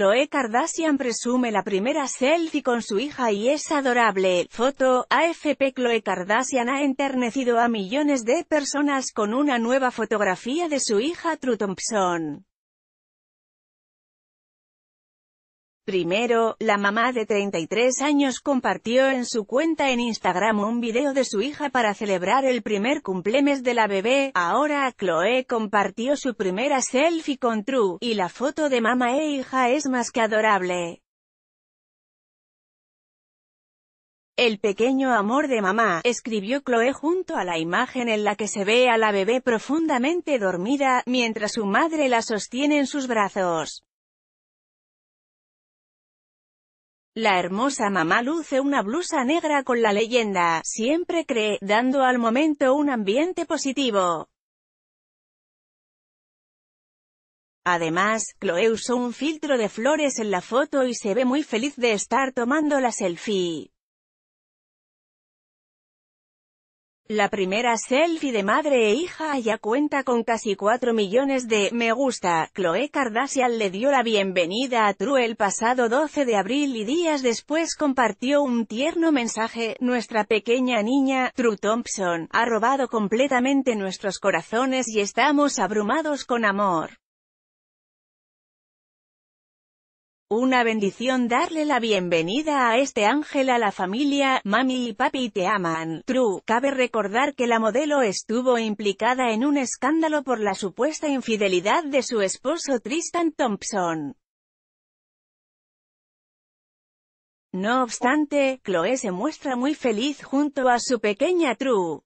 Chloe Kardashian presume la primera selfie con su hija y es adorable. Foto, AFP Chloe Kardashian ha enternecido a millones de personas con una nueva fotografía de su hija True Thompson. Primero, la mamá de 33 años compartió en su cuenta en Instagram un video de su hija para celebrar el primer cumplemes de la bebé, ahora Chloe compartió su primera selfie con True, y la foto de mamá e hija es más que adorable. El pequeño amor de mamá, escribió Chloe junto a la imagen en la que se ve a la bebé profundamente dormida, mientras su madre la sostiene en sus brazos. La hermosa mamá luce una blusa negra con la leyenda, siempre cree, dando al momento un ambiente positivo. Además, Chloe usó un filtro de flores en la foto y se ve muy feliz de estar tomando la selfie. La primera selfie de madre e hija ya cuenta con casi 4 millones de me gusta. Chloe Kardashian le dio la bienvenida a True el pasado 12 de abril y días después compartió un tierno mensaje. Nuestra pequeña niña, True Thompson, ha robado completamente nuestros corazones y estamos abrumados con amor. Una bendición darle la bienvenida a este ángel a la familia, mami y papi te aman. True, cabe recordar que la modelo estuvo implicada en un escándalo por la supuesta infidelidad de su esposo Tristan Thompson. No obstante, Chloe se muestra muy feliz junto a su pequeña True.